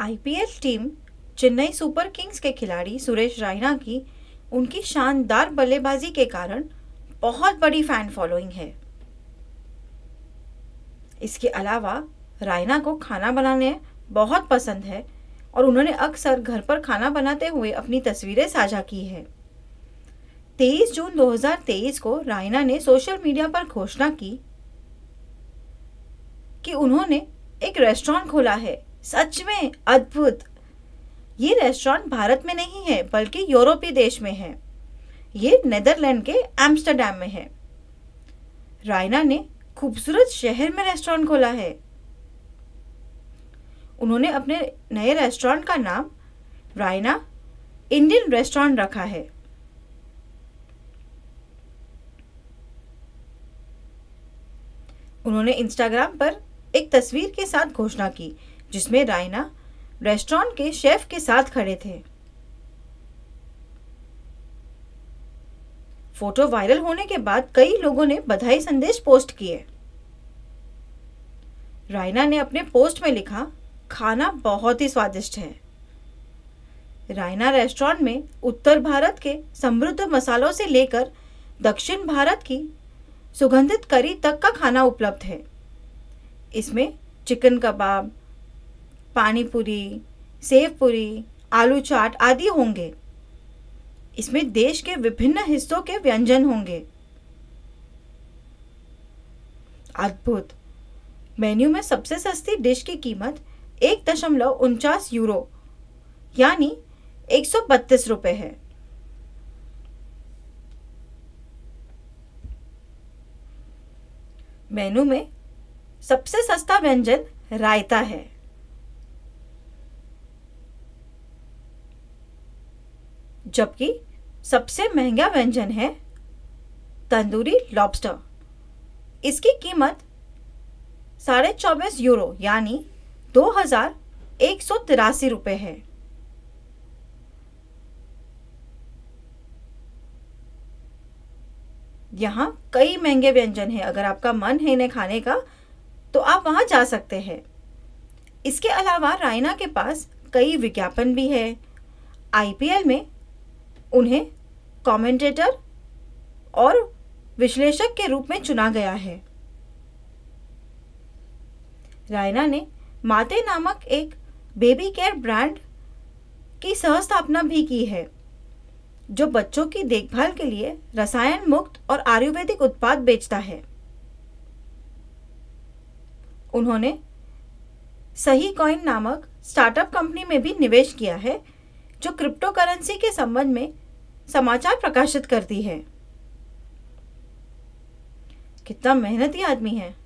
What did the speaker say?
IPL team Chennai super kings के खिलाड़ी सुरेश रायना की उनकी शानदार बल्लेबाजी के कारण बहुत बड़ी फैन फॉलोइंग है इसके अलावा रायना को खाना बनाने बहुत पसंद है और उन्होंने अक्सर घर पर खाना बनाते हुए अपनी तस्वीरें साझा की है 23 जून 2023 को रायना ने सोशल मीडिया पर घोषणा की कि उन्होंने एक रेस्टोरेंट खोला है सच में अद्भुत ये रेस्टोरेंट भारत में नहीं है बल्कि यूरोपीय देश में है ये नेदरलैंड के एम्स्टरडेम में है रायना ने खूबसूरत शहर में रेस्टोरेंट खोला है उन्होंने अपने नए रेस्टोरेंट का नाम रायना इंडियन रेस्टोरेंट रखा है उन्होंने इंस्टाग्राम पर एक तस्वीर के साथ घोषणा की जिसमें रायना रेस्टोरेंट के शेफ के साथ खड़े थे फोटो वायरल होने के बाद कई लोगों ने बधाई संदेश पोस्ट किए रायना ने अपने पोस्ट में लिखा खाना बहुत ही स्वादिष्ट है रायना रेस्टोरेंट में उत्तर भारत के समृद्ध मसालों से लेकर दक्षिण भारत की सुगंधित करी तक का खाना उपलब्ध है इसमें चिकन कबाब पानी पूरी सेव पूरी आलू चाट आदि होंगे इसमें देश के विभिन्न हिस्सों के व्यंजन होंगे अद्भुत मेन्यू में सबसे सस्ती डिश की कीमत एक दशमलव उनचास यूरो यानी एक सौ बत्तीस रुपये है मेनू में सबसे सस्ता व्यंजन रायता है जबकि सबसे महंगा व्यंजन है तंदूरी लॉबस्टर इसकी कीमत साढ़े चौबीस यूरो यानी दो हज़ार एक सौ तिरासी रुपये है यहाँ कई महंगे व्यंजन हैं अगर आपका मन है इन्हें खाने का तो आप वहाँ जा सकते हैं इसके अलावा रायना के पास कई विज्ञापन भी है आईपीएल में उन्हें कमेंटेटर और विश्लेषक के रूप में चुना गया है रायना ने माते नामक एक बेबी केयर ब्रांड की सहस्थापना भी की है जो बच्चों की देखभाल के लिए रसायन मुक्त और आयुर्वेदिक उत्पाद बेचता है उन्होंने सही कॉइन नामक स्टार्टअप कंपनी में भी निवेश किया है जो क्रिप्टो करेंसी के संबंध में समाचार प्रकाशित करती है कितना मेहनती आदमी है